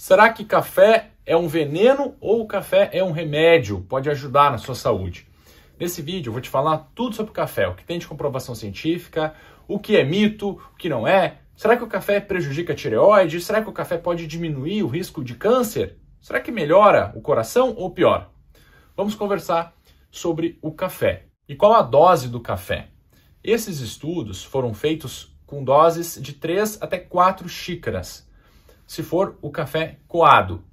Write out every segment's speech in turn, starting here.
Será que café é um veneno ou café é um remédio? Pode ajudar na sua saúde. Nesse vídeo eu vou te falar tudo sobre o café, o que tem de comprovação científica, o que é mito, o que não é. Será que o café prejudica a tireoide? Será que o café pode diminuir o risco de câncer? Será que melhora o coração ou piora? Vamos conversar sobre o café. E qual a dose do café? Esses estudos foram feitos com doses de 3 até 4 xícaras se for o café coado.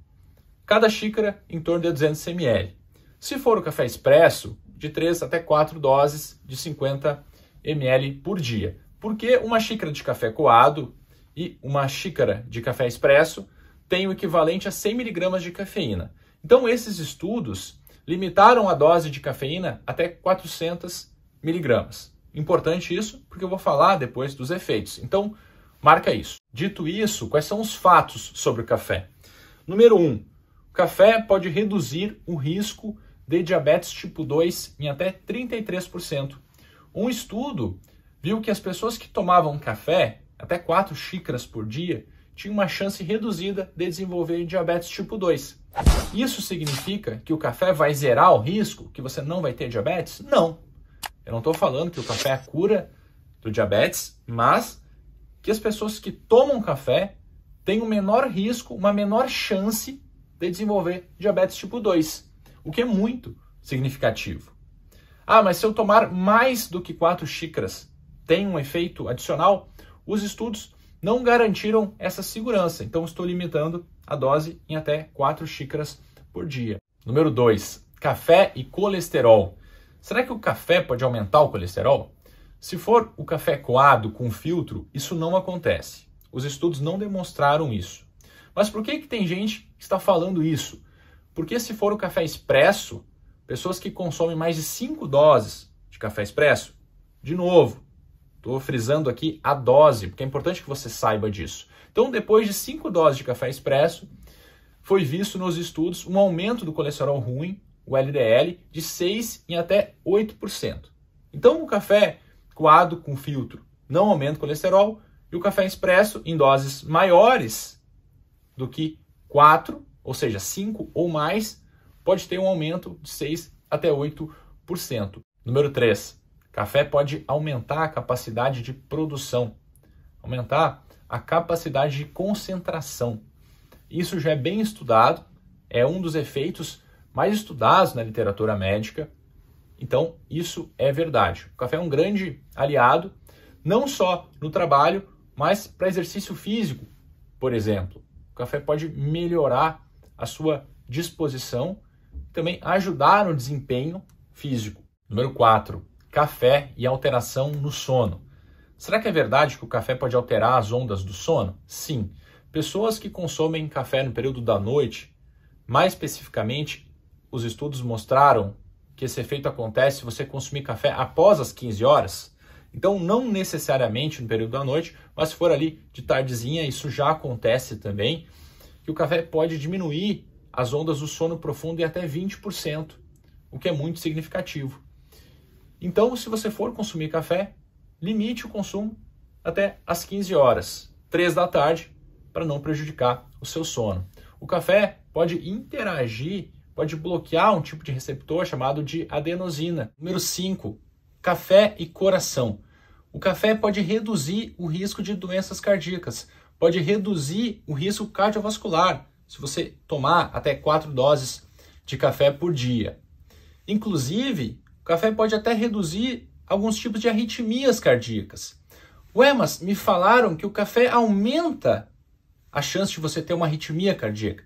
Cada xícara em torno de 200 ml. Se for o café expresso, de 3 até 4 doses de 50 ml por dia. Porque uma xícara de café coado e uma xícara de café expresso tem o equivalente a 100 mg de cafeína. Então, esses estudos limitaram a dose de cafeína até 400 miligramas. Importante isso, porque eu vou falar depois dos efeitos. Então, Marca isso. Dito isso, quais são os fatos sobre o café? Número 1. Um, o café pode reduzir o risco de diabetes tipo 2 em até 33%. Um estudo viu que as pessoas que tomavam café, até 4 xícaras por dia, tinham uma chance reduzida de desenvolver diabetes tipo 2. Isso significa que o café vai zerar o risco, que você não vai ter diabetes? Não. Eu não estou falando que o café é a cura do diabetes, mas que as pessoas que tomam café têm um menor risco, uma menor chance de desenvolver diabetes tipo 2, o que é muito significativo. Ah, mas se eu tomar mais do que 4 xícaras, tem um efeito adicional? Os estudos não garantiram essa segurança, então estou limitando a dose em até 4 xícaras por dia. Número 2, café e colesterol. Será que o café pode aumentar o colesterol? Se for o café coado com filtro, isso não acontece. Os estudos não demonstraram isso. Mas por que, que tem gente que está falando isso? Porque se for o café expresso, pessoas que consomem mais de 5 doses de café expresso, de novo, estou frisando aqui a dose, porque é importante que você saiba disso. Então, depois de 5 doses de café expresso, foi visto nos estudos um aumento do colesterol ruim, o LDL, de 6 em até 8%. Então, o café coado com filtro não aumenta o colesterol e o café expresso em doses maiores do que 4, ou seja, 5 ou mais, pode ter um aumento de 6 até 8%. Número 3, café pode aumentar a capacidade de produção, aumentar a capacidade de concentração. Isso já é bem estudado, é um dos efeitos mais estudados na literatura médica então, isso é verdade. O café é um grande aliado, não só no trabalho, mas para exercício físico, por exemplo. O café pode melhorar a sua disposição, também ajudar no desempenho físico. Número 4, café e alteração no sono. Será que é verdade que o café pode alterar as ondas do sono? Sim. Pessoas que consomem café no período da noite, mais especificamente, os estudos mostraram que esse efeito acontece se você consumir café após as 15 horas. Então, não necessariamente no período da noite, mas se for ali de tardezinha, isso já acontece também, que o café pode diminuir as ondas do sono profundo em até 20%, o que é muito significativo. Então, se você for consumir café, limite o consumo até as 15 horas, 3 da tarde, para não prejudicar o seu sono. O café pode interagir pode bloquear um tipo de receptor chamado de adenosina. Número 5, café e coração. O café pode reduzir o risco de doenças cardíacas, pode reduzir o risco cardiovascular, se você tomar até 4 doses de café por dia. Inclusive, o café pode até reduzir alguns tipos de arritmias cardíacas. Ué, mas me falaram que o café aumenta a chance de você ter uma arritmia cardíaca.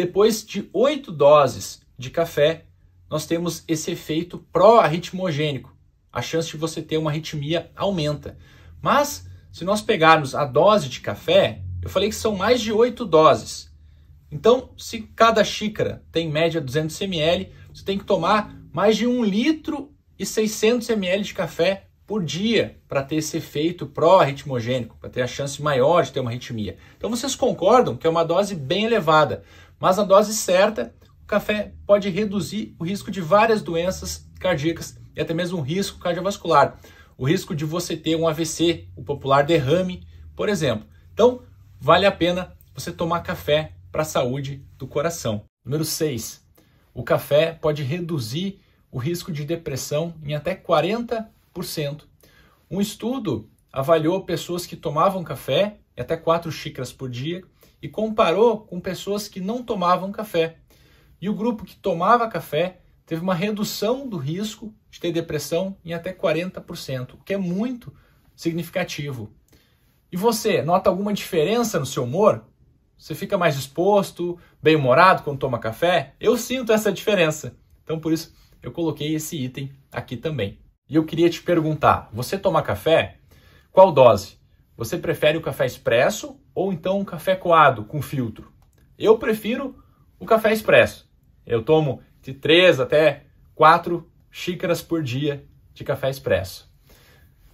Depois de oito doses de café, nós temos esse efeito pró-arritmogênico. A chance de você ter uma arritmia aumenta. Mas, se nós pegarmos a dose de café, eu falei que são mais de oito doses. Então, se cada xícara tem em média 200 ml, você tem que tomar mais de 1 litro e 600 ml de café por dia para ter esse efeito pró-arritmogênico, para ter a chance maior de ter uma arritmia. Então vocês concordam que é uma dose bem elevada. Mas na dose certa, o café pode reduzir o risco de várias doenças cardíacas e até mesmo o risco cardiovascular. O risco de você ter um AVC, o popular derrame, por exemplo. Então, vale a pena você tomar café para a saúde do coração. Número 6. O café pode reduzir o risco de depressão em até 40%. Um estudo avaliou pessoas que tomavam café até quatro xícaras por dia e comparou com pessoas que não tomavam café. E o grupo que tomava café teve uma redução do risco de ter depressão em até 40%, o que é muito significativo. E você, nota alguma diferença no seu humor? Você fica mais disposto, bem-humorado quando toma café? Eu sinto essa diferença. Então, por isso, eu coloquei esse item aqui também. E eu queria te perguntar: você toma café? Qual dose? Você prefere o café expresso ou então um café coado com filtro? Eu prefiro o café expresso. Eu tomo de 3 até 4 xícaras por dia de café expresso.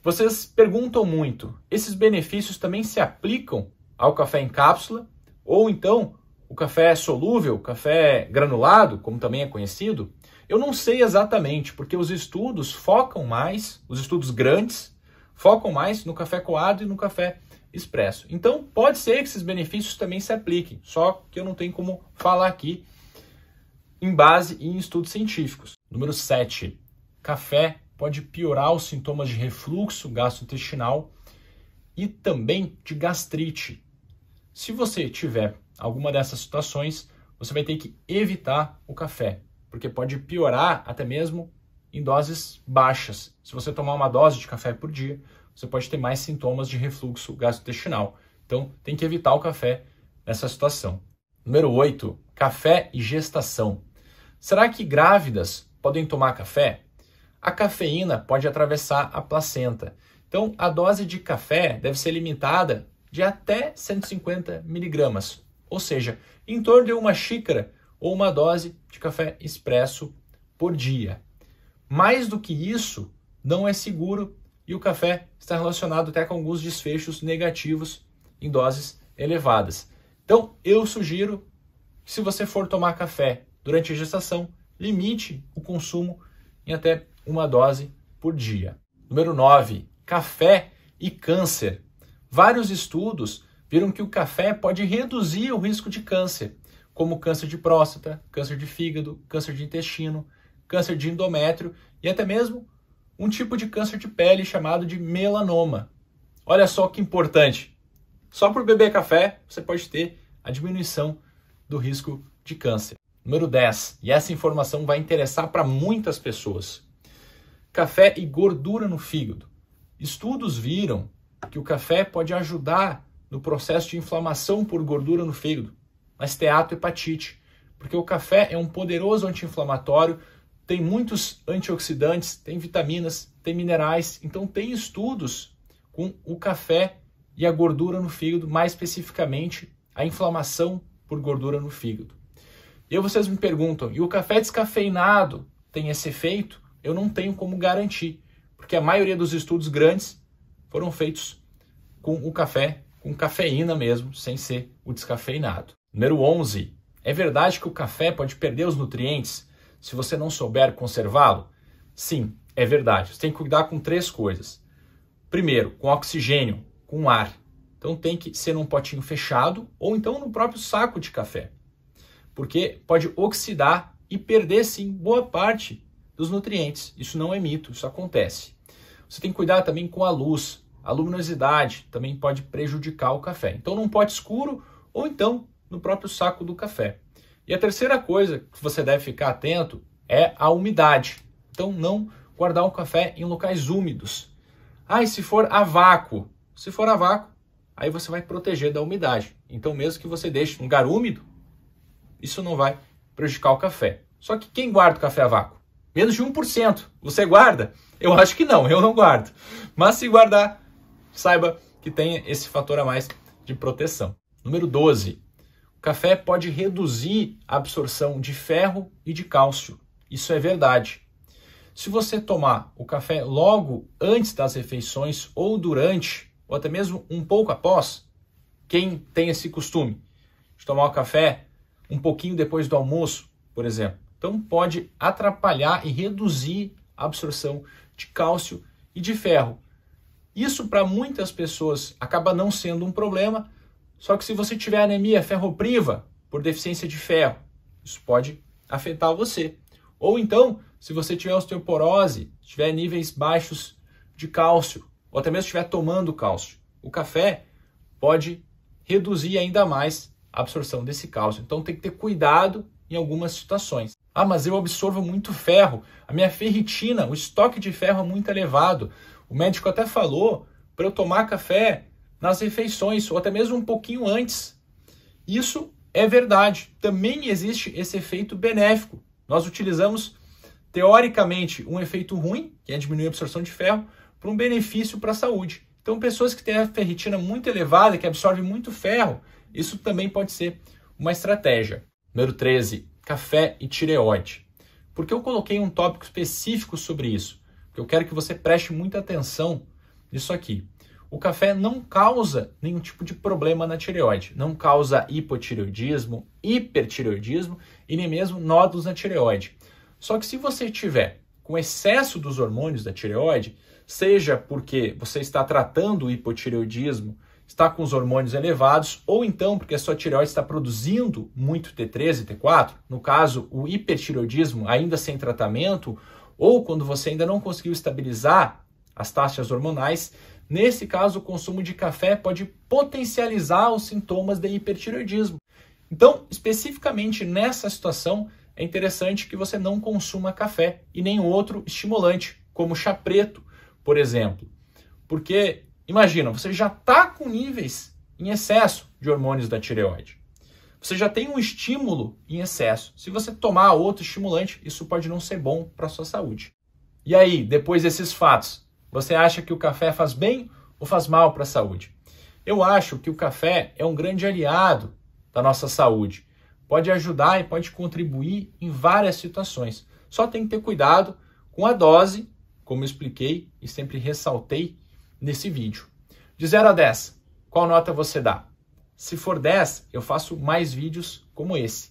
Vocês perguntam muito: esses benefícios também se aplicam ao café em cápsula ou então o café solúvel, café granulado, como também é conhecido? Eu não sei exatamente, porque os estudos focam mais, os estudos grandes focam mais no café coado e no café expresso. Então, pode ser que esses benefícios também se apliquem, só que eu não tenho como falar aqui em base em estudos científicos. Número 7. Café pode piorar os sintomas de refluxo gastrointestinal e também de gastrite. Se você tiver alguma dessas situações, você vai ter que evitar o café, porque pode piorar até mesmo em doses baixas. Se você tomar uma dose de café por dia, você pode ter mais sintomas de refluxo gastrointestinal. Então, tem que evitar o café nessa situação. Número 8, café e gestação. Será que grávidas podem tomar café? A cafeína pode atravessar a placenta. Então, a dose de café deve ser limitada de até 150 miligramas, ou seja, em torno de uma xícara ou uma dose de café expresso por dia. Mais do que isso, não é seguro e o café está relacionado até com alguns desfechos negativos em doses elevadas. Então, eu sugiro que se você for tomar café durante a gestação, limite o consumo em até uma dose por dia. Número 9, café e câncer. Vários estudos viram que o café pode reduzir o risco de câncer, como câncer de próstata, câncer de fígado, câncer de intestino, câncer de endométrio e até mesmo um tipo de câncer de pele chamado de melanoma. Olha só que importante. Só por beber café você pode ter a diminuição do risco de câncer. Número 10, e essa informação vai interessar para muitas pessoas. Café e gordura no fígado. Estudos viram que o café pode ajudar no processo de inflamação por gordura no fígado, mas teato hepatite, porque o café é um poderoso anti-inflamatório tem muitos antioxidantes, tem vitaminas, tem minerais. Então, tem estudos com o café e a gordura no fígado, mais especificamente a inflamação por gordura no fígado. E vocês me perguntam, e o café descafeinado tem esse efeito? Eu não tenho como garantir, porque a maioria dos estudos grandes foram feitos com o café, com cafeína mesmo, sem ser o descafeinado. Número 11. É verdade que o café pode perder os nutrientes? se você não souber conservá-lo? Sim, é verdade. Você tem que cuidar com três coisas. Primeiro, com oxigênio, com ar. Então tem que ser num potinho fechado ou então no próprio saco de café. Porque pode oxidar e perder sim boa parte dos nutrientes. Isso não é mito, isso acontece. Você tem que cuidar também com a luz. A luminosidade também pode prejudicar o café. Então num pote escuro ou então no próprio saco do café. E a terceira coisa que você deve ficar atento é a umidade. Então, não guardar o café em locais úmidos. Ah, e se for a vácuo? Se for a vácuo, aí você vai proteger da umidade. Então, mesmo que você deixe um lugar úmido, isso não vai prejudicar o café. Só que quem guarda o café a vácuo? Menos de 1%. Você guarda? Eu acho que não, eu não guardo. Mas se guardar, saiba que tem esse fator a mais de proteção. Número 12. Café pode reduzir a absorção de ferro e de cálcio. Isso é verdade. Se você tomar o café logo antes das refeições ou durante, ou até mesmo um pouco após, quem tem esse costume de tomar o café um pouquinho depois do almoço, por exemplo, então pode atrapalhar e reduzir a absorção de cálcio e de ferro. Isso para muitas pessoas acaba não sendo um problema, só que se você tiver anemia ferropriva por deficiência de ferro, isso pode afetar você. Ou então, se você tiver osteoporose, tiver níveis baixos de cálcio, ou até mesmo estiver tomando cálcio, o café pode reduzir ainda mais a absorção desse cálcio. Então tem que ter cuidado em algumas situações. Ah, mas eu absorvo muito ferro, a minha ferritina, o estoque de ferro é muito elevado. O médico até falou para eu tomar café nas refeições ou até mesmo um pouquinho antes. Isso é verdade. Também existe esse efeito benéfico. Nós utilizamos, teoricamente, um efeito ruim, que é diminuir a absorção de ferro, para um benefício para a saúde. Então, pessoas que têm a ferritina muito elevada, que absorvem muito ferro, isso também pode ser uma estratégia. Número 13, café e tireoide. Por que eu coloquei um tópico específico sobre isso? Porque eu quero que você preste muita atenção nisso aqui o café não causa nenhum tipo de problema na tireoide, não causa hipotireoidismo, hipertireoidismo e nem mesmo nódulos na tireoide. Só que se você tiver com excesso dos hormônios da tireoide, seja porque você está tratando o hipotireoidismo, está com os hormônios elevados, ou então porque a sua tireoide está produzindo muito T3 e T4, no caso, o hipertireoidismo ainda sem tratamento, ou quando você ainda não conseguiu estabilizar as taxas hormonais, Nesse caso, o consumo de café pode potencializar os sintomas de hipertireoidismo. Então, especificamente nessa situação, é interessante que você não consuma café e nem outro estimulante, como chá preto, por exemplo. Porque, imagina, você já está com níveis em excesso de hormônios da tireoide. Você já tem um estímulo em excesso. Se você tomar outro estimulante, isso pode não ser bom para a sua saúde. E aí, depois desses fatos, você acha que o café faz bem ou faz mal para a saúde? Eu acho que o café é um grande aliado da nossa saúde. Pode ajudar e pode contribuir em várias situações. Só tem que ter cuidado com a dose, como eu expliquei e sempre ressaltei nesse vídeo. De 0 a 10, qual nota você dá? Se for 10, eu faço mais vídeos como esse.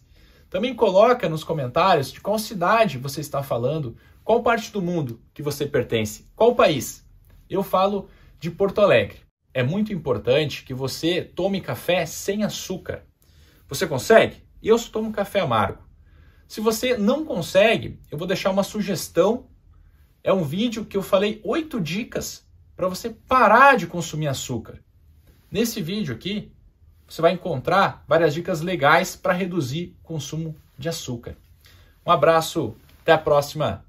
Também coloca nos comentários de qual cidade você está falando qual parte do mundo que você pertence? Qual país? Eu falo de Porto Alegre. É muito importante que você tome café sem açúcar. Você consegue? Eu só tomo café amargo. Se você não consegue, eu vou deixar uma sugestão. É um vídeo que eu falei oito dicas para você parar de consumir açúcar. Nesse vídeo aqui, você vai encontrar várias dicas legais para reduzir o consumo de açúcar. Um abraço, até a próxima!